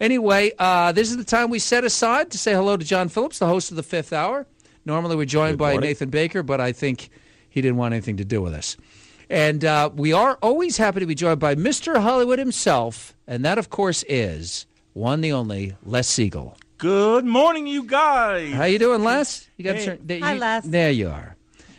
Anyway, uh, this is the time we set aside to say hello to John Phillips, the host of the Fifth Hour. Normally we're joined by Nathan Baker, but I think he didn't want anything to do with us. And uh, we are always happy to be joined by Mr. Hollywood himself, and that, of course, is one the only Les Siegel. Good morning, you guys. How you doing, Les? You got hey. certain, you, Hi, Les. There you are.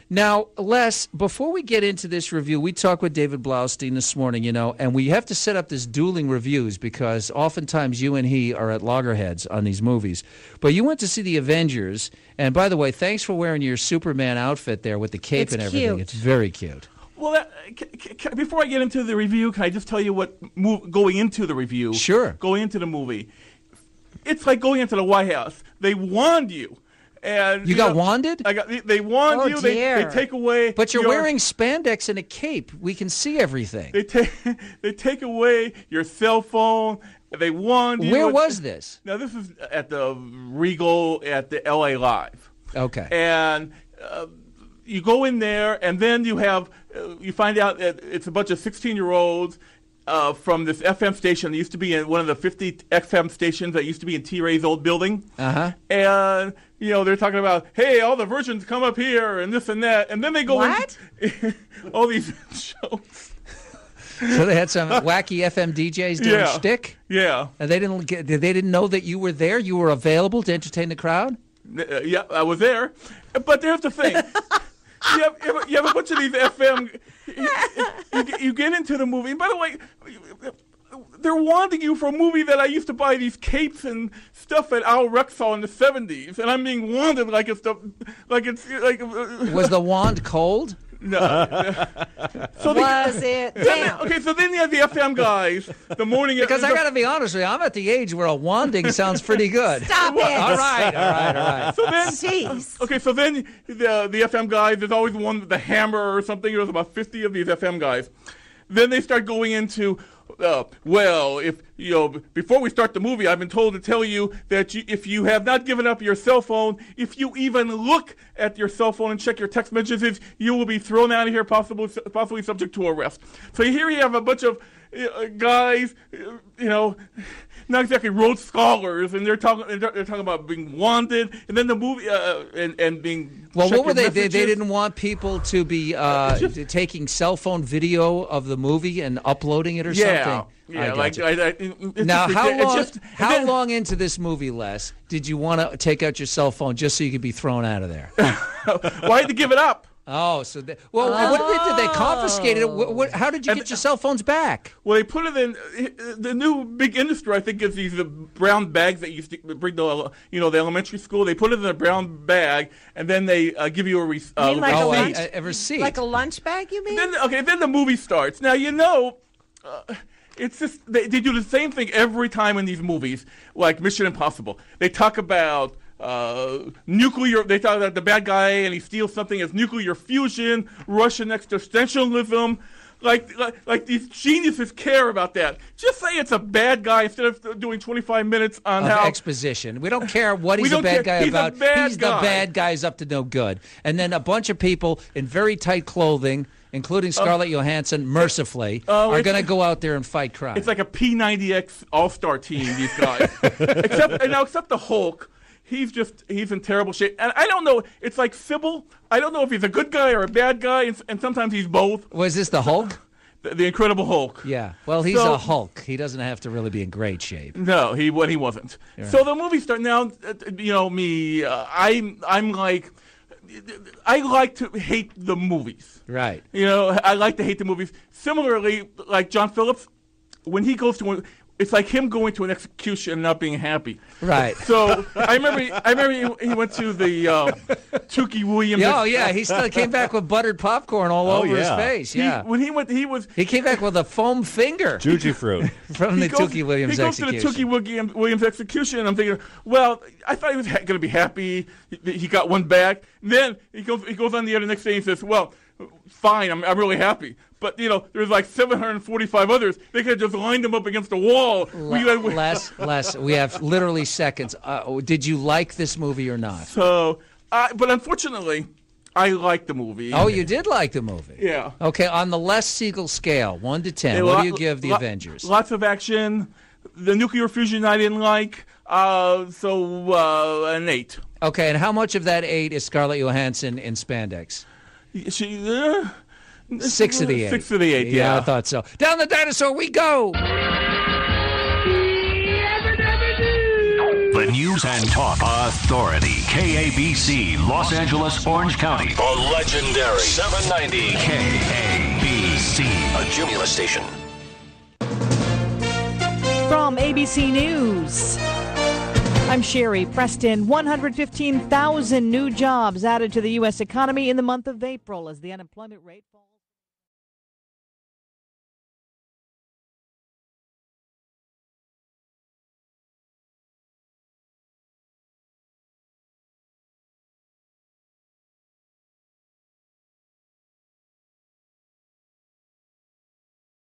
Now, Les, before we get into this review, we talked with David Blaustein this morning, you know, and we have to set up this dueling reviews because oftentimes you and he are at loggerheads on these movies. But you went to see the Avengers, and by the way, thanks for wearing your Superman outfit there with the cape it's and everything. Cute. It's very cute. Well, that, c- c- before I get into the review, can I just tell you what move, going into the review? Sure. Going into the movie, it's like going into the White House. They warned you and you, you got know, wanded. I got they wand oh, you. They, they, take away. But you're your, wearing spandex and a cape. We can see everything. They take they take away your cell phone. They wand you. Where was this? Now this is at the Regal at the L.A. Live. Okay. And. Uh, you go in there, and then you have uh, you find out that it's a bunch of 16 year olds uh, from this FM station that used to be in one of the 50 FM stations that used to be in T Ray's old building. Uh-huh. And, you know, they're talking about, hey, all the virgins come up here and this and that. And then they go what? all these shows. So they had some wacky FM DJs doing yeah. shtick. Yeah, and they didn't get, they didn't know that you were there. You were available to entertain the crowd. Uh, yeah, I was there, but there's the thing. you, have, you have a bunch of these FM. You, you, you, get into the movie. by the way, they're wanting you for a movie that I used to buy these capes and stuff at Al Rexall in the '70s, and I'm being wanted like it's the, like it's like. Uh, was the wand cold? No. so the, was it? Damn. Okay, so then you have the FM guys, the morning. Because the, I got to be honest with you, I'm at the age where a wanding sounds pretty good. Stop it. All right, all right, all right. So then, Jeez. Okay, so then the the FM guys, there's always one, the hammer or something. There's about 50 of these FM guys. Then they start going into uh, well, if you know, before we start the movie, I've been told to tell you that you, if you have not given up your cell phone, if you even look at your cell phone and check your text messages, you will be thrown out of here, possibly possibly subject to arrest. So here you have a bunch of uh, guys, you know, not exactly Rhodes scholars, and they're talking they're, talking about being wanted, and then the movie uh, uh and and being well, what were they? They, they didn't want people to be uh, just, taking cell phone video of the movie and uploading it or yeah. something. Yeah, like I, I, it's now, how long? Just, how long into this movie, Les, did you want to take out your cell phone just so you could be thrown out of there? Why did you give it up. Oh, so they, well, oh. what did, did they confiscate it? What, what, how did you get your cell phones back? Well, they put it in the new big industry. I think is these brown bags that you to bring the you know the elementary school. They put it in a brown bag, and then they uh, give you a, re- uh, like a, oh, lunch, a, a receipt, like a lunch bag. You mean? Then, okay, then the movie starts. Now you know. Uh, it's just they, they do the same thing every time in these movies, like Mission Impossible. They talk about uh, nuclear. They talk about the bad guy and he steals something as nuclear fusion, Russian existentialism. Like, like, like these geniuses care about that. Just say it's a bad guy instead of doing 25 minutes on of how exposition. We don't care what he's a bad care. guy he's about. he's guy. the bad guy. He's up to no good. And then a bunch of people in very tight clothing including oh. Scarlett uh, Johansson, mercifully, uh, are going to go out there and fight crime. It's like a P90X All Star team. These guys, except and now except the Hulk. He's just he's in terrible shape, and I don't know. It's like Sybil. I don't know if he's a good guy or a bad guy, and, and sometimes he's both. Was this the Hulk? The, Incredible Hulk. Yeah. Well, he's so, a Hulk. He doesn't have to really be in great shape. No, he when he wasn't. Right. So the movie starts now. Uh, you know me. Uh, I'm I'm like I like to hate the movies. Right. You know, I like to hate the movies. Similarly, like John Phillips, when he goes to it's like him going to an execution and not being happy. Right. So I remember, he, I remember he, he went to the uh, Tukey Williams. Oh yeah, he still came back with buttered popcorn all oh, over yeah. his face. Yeah. He, when he went, he was. He came back with a foam finger. Juju fruit from the Tookie Tukey Williams. He goes execution. to the Tukey Williams execution. And I'm thinking, well, I thought he was ha- going to be happy. He, he, got one back. And then he goes, he goes on the other next day and says, well fine, I'm, I'm really happy. But you know, there's like 745 others. They could have just lined them up against a wall. we had, less, less. We have literally seconds. Uh, did you like this movie or not? So, uh, but unfortunately, I liked the movie. Oh, you did like the movie. Yeah. Okay, on the Les Siegel scale, one to ten, yeah, what lot, do you give the lot, Avengers? Lots of action. The nuclear fusion I didn't like. Uh, so uh, an eight. Okay, and how much of that eight is Scarlett Johansson in spandex? She, uh, six of the eight. Six of the eight. Yeah, yeah, I thought so. Down the dinosaur we go. The news and talk authority, KABC, Los Angeles, Orange County, a legendary 790 KABC, a Julia station. From ABC News. I'm Sherry Preston. 115,000 new jobs added to the U.S. economy in the month of April as the unemployment rate falls.